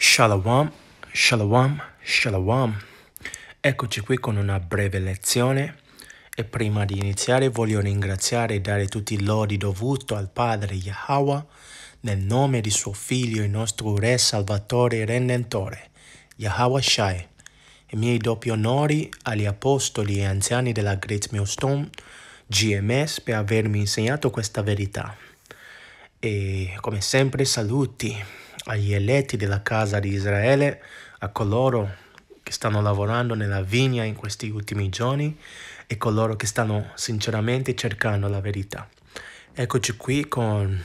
Shalom, shalom, shalom. Eccoci qui con una breve lezione e prima di iniziare voglio ringraziare e dare tutti i lodi dovuto al Padre Yahweh nel nome di suo Figlio il nostro Re Salvatore e Redentore, Yahweh Shai. e miei doppi onori agli apostoli e anziani della Great Millstone GMS per avermi insegnato questa verità. E come sempre saluti agli eletti della casa di Israele, a coloro che stanno lavorando nella vigna in questi ultimi giorni e coloro che stanno sinceramente cercando la verità. Eccoci qui con,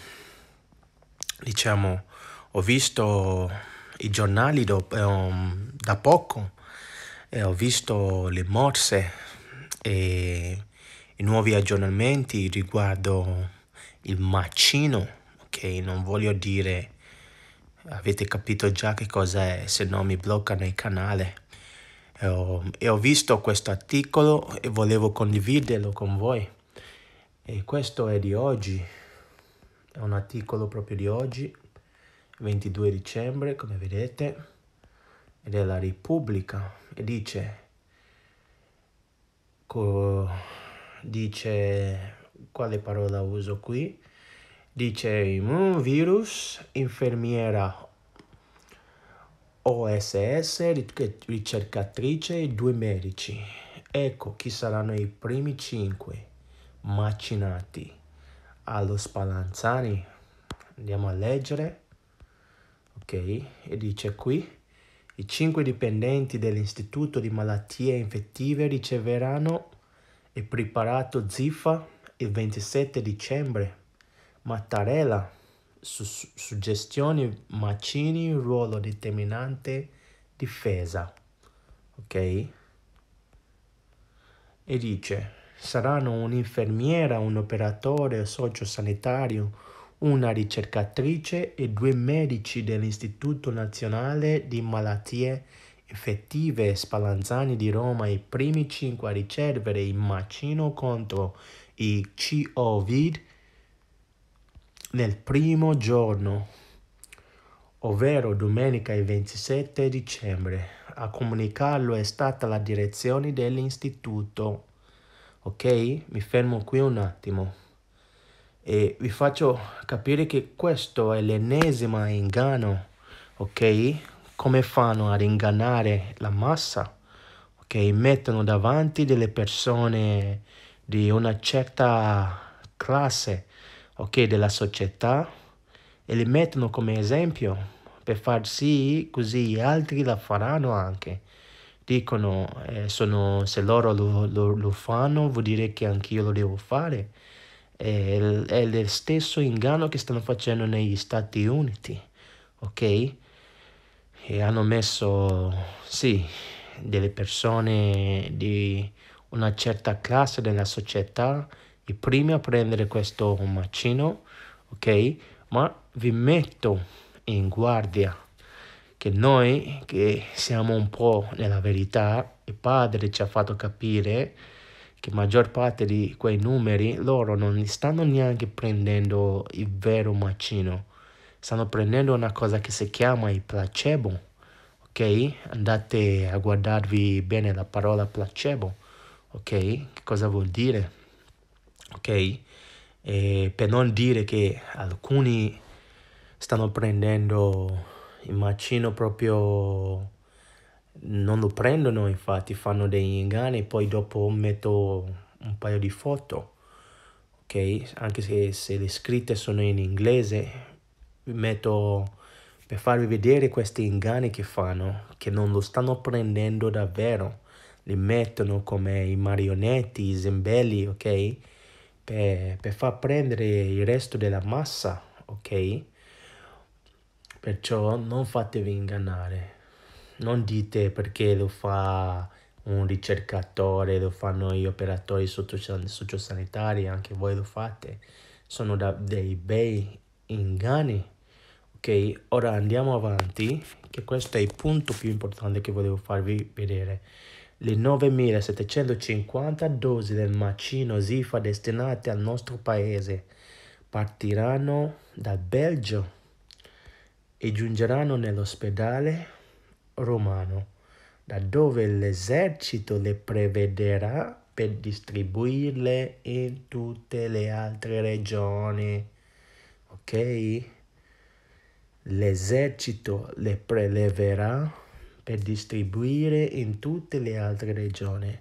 diciamo, ho visto i giornali do, um, da poco e ho visto le morse e i nuovi aggiornamenti riguardo il macino, ok? Non voglio dire avete capito già che cosa è, se no mi bloccano il canale. E ho, e ho visto questo articolo e volevo condividerlo con voi. E questo è di oggi, è un articolo proprio di oggi, 22 dicembre, come vedete, ed è la Repubblica e dice, co, dice quale parola uso qui? dice mm, virus, infermiera OSS, ricercatrice e due medici. Ecco chi saranno i primi cinque macinati allo Spallanzani. Andiamo a leggere. Ok, e dice qui. I cinque dipendenti dell'Istituto di Malattie Infettive riceveranno il preparato ZIFA il 27 dicembre Mattarella, su suggestioni Mancini, ruolo determinante, difesa. Ok? E dice, saranno un'infermiera, un operatore sociosanitario, una ricercatrice e due medici dell'Istituto Nazionale di Malattie Infettive Spallanzani di Roma, i primi cinque a ricevere il vaccino contro il COVID nel primo giorno, ovvero domenica il 27 dicembre. A comunicarlo è stata la direzione dell'istituto. Ok? Mi fermo qui un attimo e vi faccio capire che questo è l'ennesimo inganno. Ok? Come fanno ad ingannare la massa? Ok? Mettono davanti delle persone di una certa classe okay, della società e li mettono come esempio per far sì così gli altri la faranno anche. Dicono, eh, sono, se loro lo, lo, lo, fanno vuol dire che anch'io lo devo fare. È, è lo stesso inganno che stanno facendo negli Stati Uniti, ok? E hanno messo, sì, delle persone di una certa classe della società i primi a prendere questo macino, ok? Ma vi metto in guardia che noi che siamo un po' nella verità, il padre ci ha fatto capire che maggior parte di quei numeri loro non li stanno neanche prendendo il vero macino, stanno prendendo una cosa che si chiama il placebo, ok? Andate a guardarvi bene la parola placebo, ok? Che cosa vuol dire? ok? E per non dire che alcuni stanno prendendo il macino proprio non lo prendono infatti fanno degli inganni e poi dopo metto un paio di foto ok anche se, se le scritte sono in inglese metto per farvi vedere questi inganni che fanno che non lo stanno prendendo davvero li mettono come i marionetti i zembelli, ok per, per far prendere il resto della massa, ok? Perciò non fatevi ingannare, non dite perché lo fa un ricercatore, lo fanno gli operatori sociosanitari, anche voi lo fate, sono da, dei bei inganni. Ok, ora andiamo avanti, che questo è il punto più importante che volevo farvi vedere le 9.750 dosi del vaccino Zifa destinate al nostro paese partiranno dal Belgio e giungeranno nell'ospedale romano, da dove l'esercito le prevederà per distribuirle in tutte le altre regioni. Ok? L'esercito le preleverà per distribuire in tutte le altre regioni.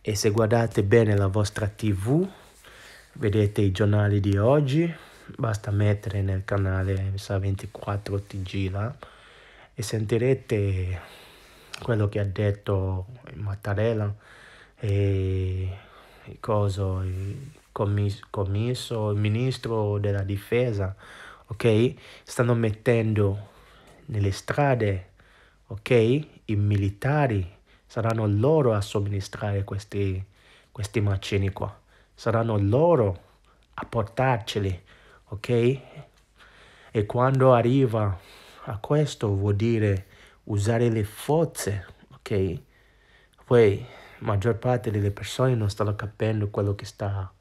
E se guardate bene la vostra TV, vedete i giornali di oggi, basta mettere nel canale 24 TG là e sentirete quello che ha detto Mattarella e il coso, il commis, commisso, il ministro della difesa, ok? Stanno mettendo nelle strade ok? I militari saranno loro a somministrare questi, questi macini qua, saranno loro a portarceli, ok? E quando arriva a questo vuol dire usare le forze, ok? Poi la maggior parte delle persone non stanno capendo quello che sta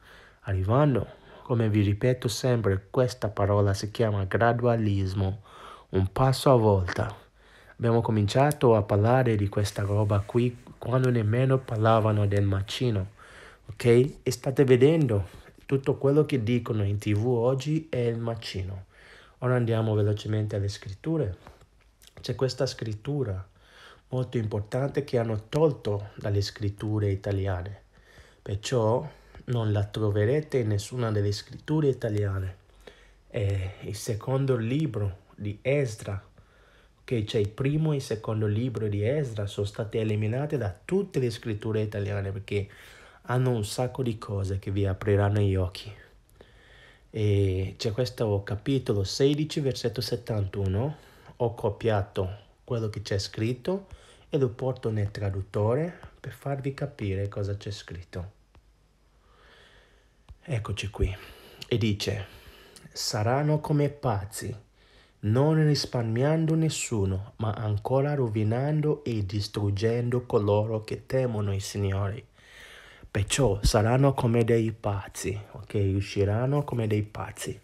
arrivando. Come vi ripeto sempre, questa parola si chiama gradualismo, un passo a volta abbiamo cominciato a parlare di questa roba qui quando nemmeno parlavano del macino, ok? E state vedendo, tutto quello che dicono in tv oggi è il macino. Ora andiamo velocemente alle scritture. C'è questa scrittura molto importante che hanno tolto dalle scritture italiane, perciò non la troverete in nessuna delle scritture italiane. È il secondo libro di Esdra, che c'è il primo e il secondo libro di Ezra sono state eliminate da tutte le scritture italiane perché hanno un sacco di cose che vi apriranno gli occhi. E c'è questo capitolo 16, versetto 71, ho copiato quello che c'è scritto e lo porto nel traduttore per farvi capire cosa c'è scritto. Eccoci qui. E dice, saranno come pazzi non risparmiando nessuno, ma ancora rovinando e distruggendo coloro che temono il Signore. Perciò saranno come dei pazzi, ok? Usciranno come dei pazzi.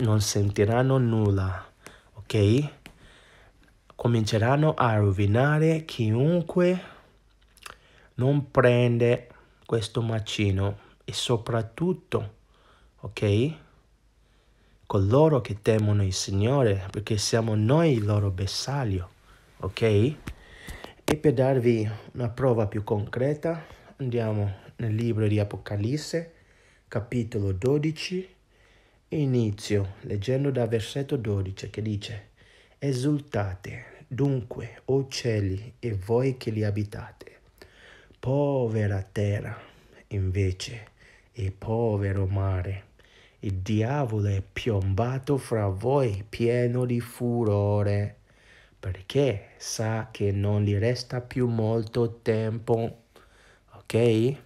Non sentiranno nulla, ok? Cominceranno a rovinare chiunque non prende questo macino e soprattutto, ok? coloro che temono il Signore, perché siamo noi il loro bersaglio, ok? E per darvi una prova più concreta, andiamo nel libro di Apocalisse, capitolo 12, inizio leggendo dal versetto 12 che dice, Esultate dunque, o cieli, e voi che li abitate, povera terra, invece, e povero mare il diavolo è piombato fra voi pieno di furore, perché sa che non gli resta più molto tempo. Ok?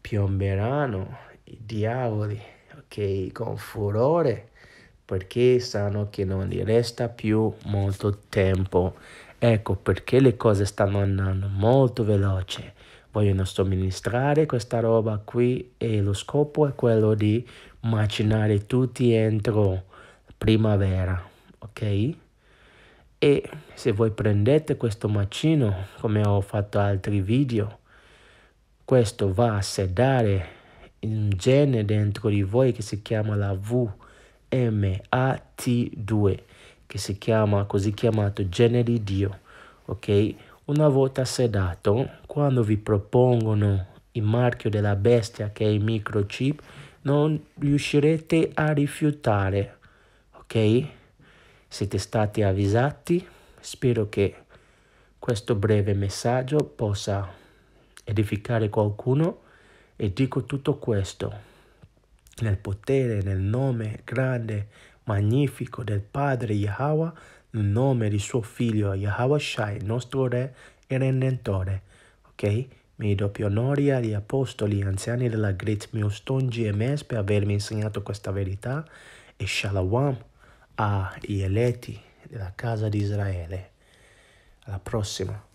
Piomberanno i diavoli, ok? Con furore, perché sanno che non gli resta più molto tempo. Ecco perché le cose stanno andando molto veloce vogliono somministrare questa roba qui e lo scopo è quello di macinare tutti entro primavera, ok? E se voi prendete questo macino, come ho fatto altri video, questo va a sedare un gene dentro di voi che si chiama la VMAT2, che si chiama così chiamato gene di Dio, ok? Una volta sedato, quando vi propongono il marchio della bestia che è il microchip, non riuscirete a rifiutare, ok? Siete stati avvisati, spero che questo breve messaggio possa edificare qualcuno e dico tutto questo nel potere, nel nome grande, magnifico del Padre Yahweh, nel nome di suo figlio Yahweh Shai, nostro Re e Redentore. Ok? Mi doppio onori agli apostoli e anziani della Great Milstongi e Mes per avermi insegnato questa verità e Shalom agli eletti della casa di Israele. Alla prossima.